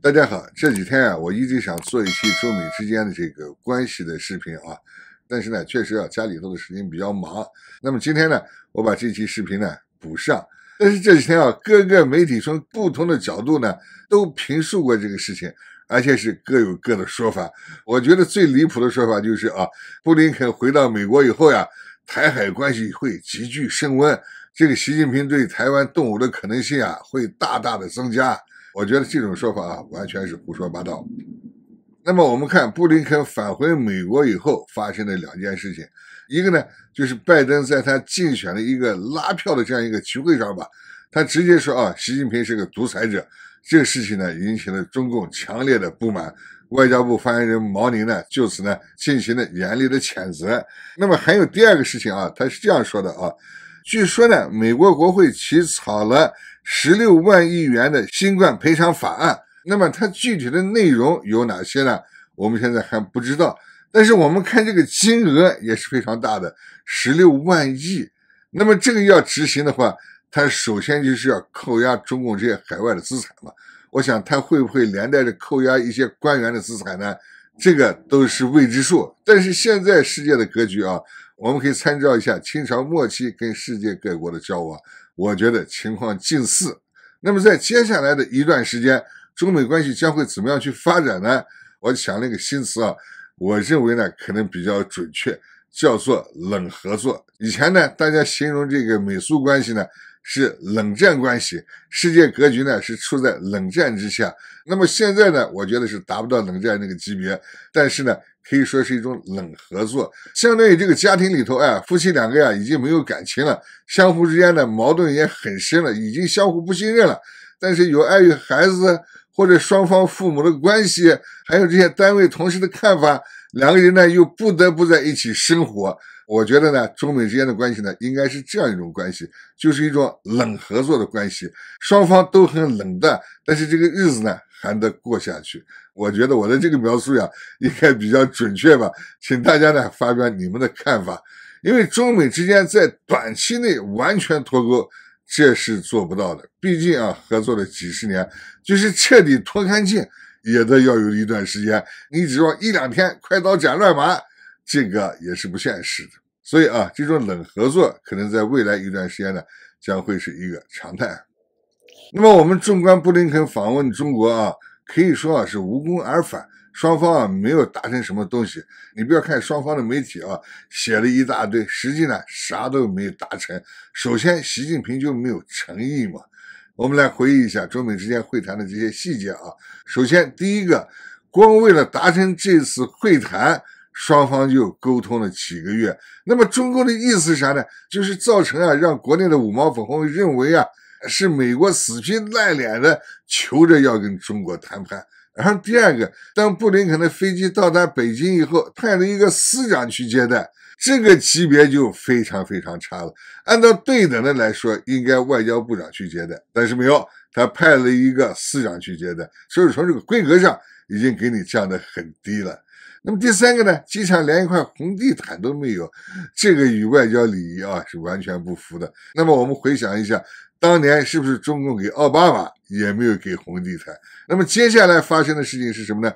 大家好，这几天啊，我一直想做一期中美之间的这个关系的视频啊，但是呢，确实啊，家里头的事情比较忙。那么今天呢，我把这期视频呢补上。但是这几天啊，各个媒体从不同的角度呢，都评述过这个事情，而且是各有各的说法。我觉得最离谱的说法就是啊，布林肯回到美国以后呀，台海关系会急剧升温，这个习近平对台湾动武的可能性啊，会大大的增加。我觉得这种说法啊，完全是胡说八道。那么我们看布林肯返回美国以后发生的两件事情，一个呢就是拜登在他竞选的一个拉票的这样一个集会上吧，他直接说啊，习近平是个独裁者，这个事情呢引起了中共强烈的不满，外交部发言人毛宁呢就此呢进行了严厉的谴责。那么还有第二个事情啊，他是这样说的啊。据说呢，美国国会起草了十六万亿元的新冠赔偿法案。那么它具体的内容有哪些呢？我们现在还不知道。但是我们看这个金额也是非常大的，十六万亿。那么这个要执行的话，它首先就是要扣押中共这些海外的资产嘛。我想它会不会连带着扣押一些官员的资产呢？这个都是未知数，但是现在世界的格局啊，我们可以参照一下清朝末期跟世界各国的交往，我觉得情况近似。那么在接下来的一段时间，中美关系将会怎么样去发展呢？我想了一个新词啊，我认为呢可能比较准确，叫做“冷合作”。以前呢，大家形容这个美苏关系呢。是冷战关系，世界格局呢是处在冷战之下。那么现在呢，我觉得是达不到冷战那个级别，但是呢，可以说是一种冷合作，相当于这个家庭里头，哎，夫妻两个呀已经没有感情了，相互之间的矛盾也很深了，已经相互不信任了。但是有碍于孩子或者双方父母的关系，还有这些单位同事的看法。两个人呢又不得不在一起生活，我觉得呢，中美之间的关系呢应该是这样一种关系，就是一种冷合作的关系，双方都很冷淡，但是这个日子呢还得过下去。我觉得我的这个描述呀应该比较准确吧，请大家呢发表你们的看法，因为中美之间在短期内完全脱钩，这是做不到的，毕竟啊合作了几十年，就是彻底脱干净。也得要有一段时间，你指望一两天快刀斩乱麻，这个也是不现实的。所以啊，这种冷合作可能在未来一段时间呢，将会是一个常态。那么我们纵观布林肯访问中国啊，可以说啊是无功而返，双方啊没有达成什么东西。你不要看双方的媒体啊写了一大堆，实际呢啥都没有达成。首先，习近平就没有诚意嘛。我们来回忆一下中美之间会谈的这些细节啊。首先，第一个，光为了达成这次会谈，双方就沟通了几个月。那么中共的意思啥呢？就是造成啊，让国内的五毛粉红认为啊，是美国死皮赖脸的求着要跟中国谈判。然后第二个，当布林肯的飞机到达北京以后，派了一个司长去接待，这个级别就非常非常差了。按照对等的来说，应该外交部长去接待，但是没有，他派了一个司长去接待，所以从这个规格上已经给你降的很低了。那么第三个呢，机场连一块红地毯都没有，这个与外交礼仪啊是完全不符的。那么我们回想一下，当年是不是中共给奥巴马也没有给红地毯？那么接下来发生的事情是什么呢？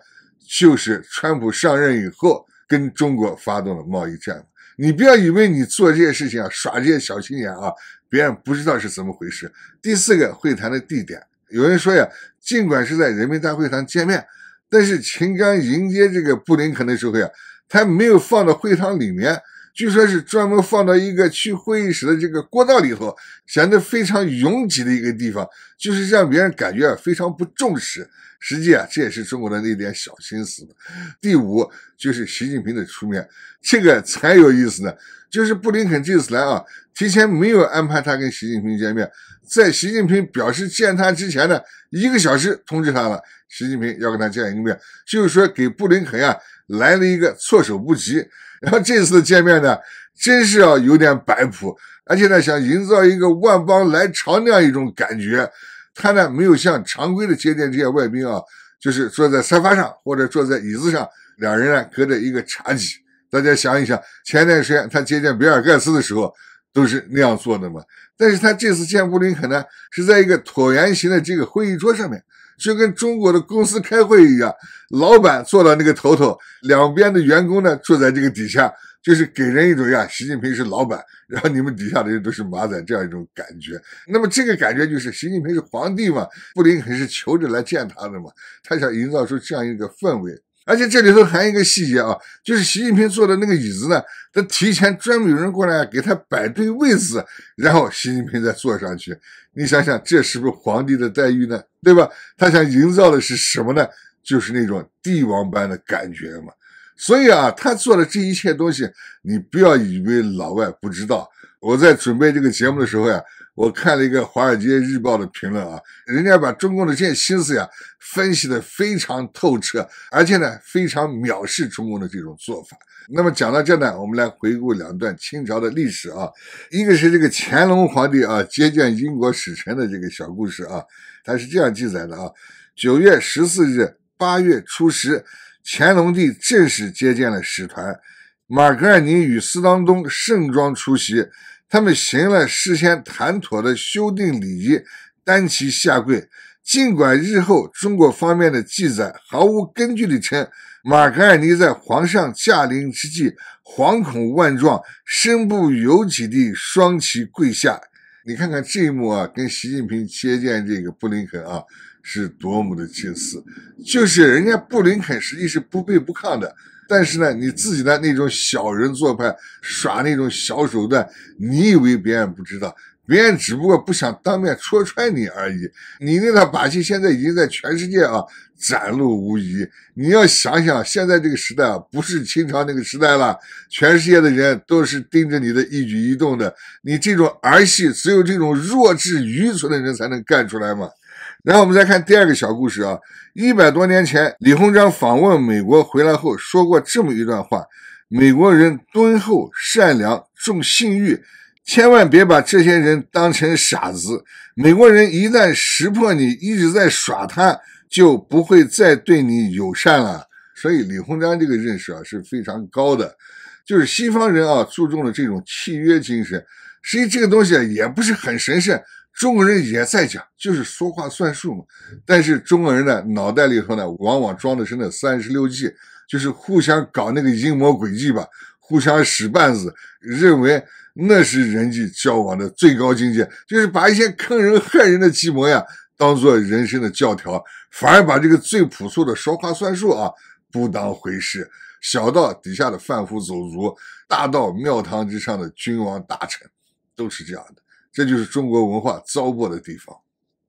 就是川普上任以后跟中国发动了贸易战。你不要以为你做这些事情啊，耍这些小心眼啊，别人不知道是怎么回事。第四个会谈的地点，有人说呀，尽管是在人民大会堂见面。但是秦刚迎接这个布林肯的时候呀，他没有放到会堂里面。据说是专门放到一个去会议室的这个过道里头，显得非常拥挤的一个地方，就是让别人感觉非常不重视。实际啊，这也是中国的那点小心思。第五就是习近平的出面，这个才有意思呢。就是布林肯这次来啊，提前没有安排他跟习近平见面，在习近平表示见他之前呢，一个小时通知他了，习近平要跟他见一面，就是说给布林肯啊来了一个措手不及。然后这次见面呢，真是要有点摆谱，而且呢，想营造一个万邦来朝那样一种感觉。他呢，没有像常规的接见这些外宾啊，就是坐在沙发上或者坐在椅子上，两人呢隔着一个茶几。大家想一想，前段时间他接见比尔盖茨的时候。都是那样做的嘛，但是他这次见布林肯呢，是在一个椭圆形的这个会议桌上面，就跟中国的公司开会一样，老板坐到那个头头，两边的员工呢坐在这个底下，就是给人一种呀，习近平是老板，然后你们底下的人都是马仔这样一种感觉。那么这个感觉就是习近平是皇帝嘛，布林肯是求着来见他的嘛，他想营造出这样一个氛围。而且这里头还有一个细节啊，就是习近平坐的那个椅子呢，他提前专门有人过来给他摆对位置，然后习近平再坐上去。你想想，这是不是皇帝的待遇呢？对吧？他想营造的是什么呢？就是那种帝王般的感觉嘛。所以啊，他做的这一切东西，你不要以为老外不知道。我在准备这个节目的时候呀。我看了一个《华尔街日报》的评论啊，人家把中共的这些心思呀分析的非常透彻，而且呢非常藐视中共的这种做法。那么讲到这呢，我们来回顾两段清朝的历史啊，一个是这个乾隆皇帝啊接见英国使臣的这个小故事啊，他是这样记载的啊：九月十四日，八月初十，乾隆帝正式接见了使团，马格尔尼与斯当东盛装出席。他们行了事先谈妥的修订礼仪，单膝下跪。尽管日后中国方面的记载毫无根据地称，马格尔尼在皇上驾临之际惶恐万状，身不由己地双膝跪下。你看看这一幕啊，跟习近平接见这个布林肯啊是多么的近似。就是人家布林肯实际是不卑不亢的。但是呢，你自己的那种小人做派，耍那种小手段，你以为别人不知道？别人只不过不想当面戳穿你而已。你那套把戏现在已经在全世界啊展露无遗。你要想想，现在这个时代啊，不是清朝那个时代了，全世界的人都是盯着你的一举一动的。你这种儿戏，只有这种弱智、愚蠢的人才能干出来嘛。然后我们再看第二个小故事啊，一百多年前，李鸿章访问美国回来后说过这么一段话：美国人敦厚善良，重信誉，千万别把这些人当成傻子。美国人一旦识破你一直在耍他，就不会再对你友善了。所以李鸿章这个认识啊是非常高的，就是西方人啊注重了这种契约精神。实际这个东西也不是很神圣。中国人也在讲，就是说话算数嘛。但是中国人呢，脑袋里头呢，往往装的是那三十六计，就是互相搞那个阴谋诡计吧，互相使绊子，认为那是人际交往的最高境界，就是把一些坑人害人的计谋呀，当做人生的教条，反而把这个最朴素的说话算数啊，不当回事。小到底下的贩夫走卒，大到庙堂之上的君王大臣，都是这样的。这就是中国文化糟粕的地方。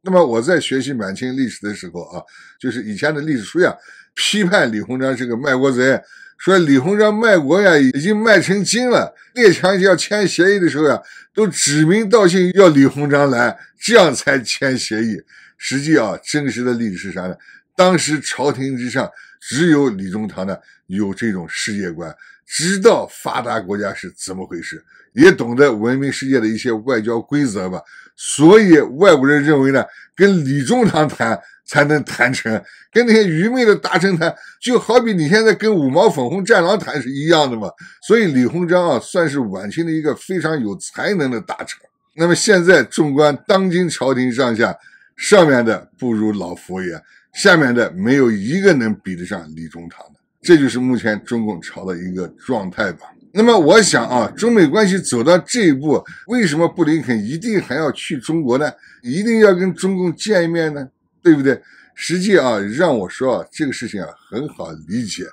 那么我在学习满清历史的时候啊，就是以前的历史书呀，批判李鸿章是个卖国贼，说李鸿章卖国呀，已经卖成精了。列强要签协议的时候呀，都指名道姓要李鸿章来，这样才签协议。实际啊，真实的例子是啥呢？当时朝廷之上。只有李中堂呢有这种世界观，知道发达国家是怎么回事，也懂得文明世界的一些外交规则吧。所以外国人认为呢，跟李中堂谈才能谈成，跟那些愚昧的大臣谈，就好比你现在跟五毛粉红战狼谈是一样的嘛。所以李鸿章啊，算是晚清的一个非常有才能的大臣。那么现在纵观当今朝廷上下，上面的不如老佛爷。下面的没有一个能比得上李中堂的，这就是目前中共朝的一个状态吧。那么我想啊，中美关系走到这一步，为什么布林肯一定还要去中国呢？一定要跟中共见一面呢？对不对？实际啊，让我说啊，这个事情啊很好理解，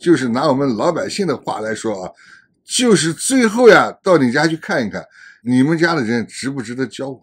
就是拿我们老百姓的话来说啊，就是最后呀，到你家去看一看，你们家的人值不值得交往，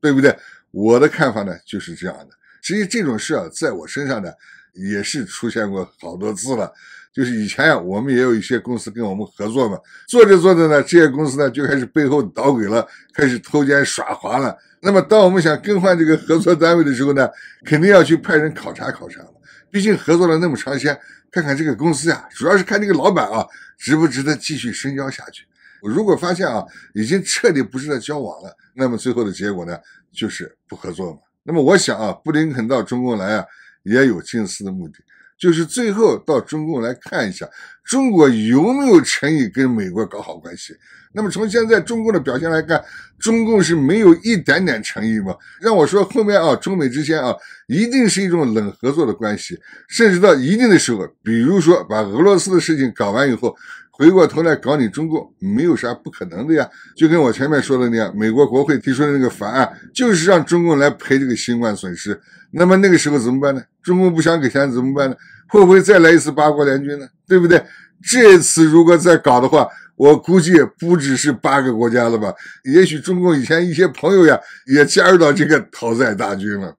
对不对？我的看法呢，就是这样的。其实这种事啊，在我身上呢，也是出现过好多次了。就是以前呀，我们也有一些公司跟我们合作嘛，做着做着呢，这些公司呢就开始背后捣鬼了，开始偷奸耍滑了。那么，当我们想更换这个合作单位的时候呢，肯定要去派人考察考察了。毕竟合作了那么长时间，看看这个公司啊，主要是看这个老板啊，值不值得继续深交下去。如果发现啊，已经彻底不是在交往了，那么最后的结果呢，就是不合作嘛。那么我想啊，布林肯到中共来啊，也有近似的目的，就是最后到中共来看一下中国有没有诚意跟美国搞好关系。那么从现在中共的表现来看，中共是没有一点点诚意吗？让我说后面啊，中美之间啊，一定是一种冷合作的关系，甚至到一定的时候，比如说把俄罗斯的事情搞完以后。回过头来搞你中共没有啥不可能的呀，就跟我前面说的那样，美国国会提出的那个法案就是让中共来赔这个新冠损失。那么那个时候怎么办呢？中共不想给钱怎么办呢？会不会再来一次八国联军呢？对不对？这次如果再搞的话，我估计不只是八个国家了吧？也许中共以前一些朋友呀也加入到这个讨债大军了。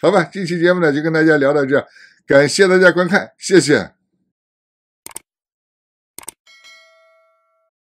好吧，这期节目呢就跟大家聊到这，感谢大家观看，谢谢。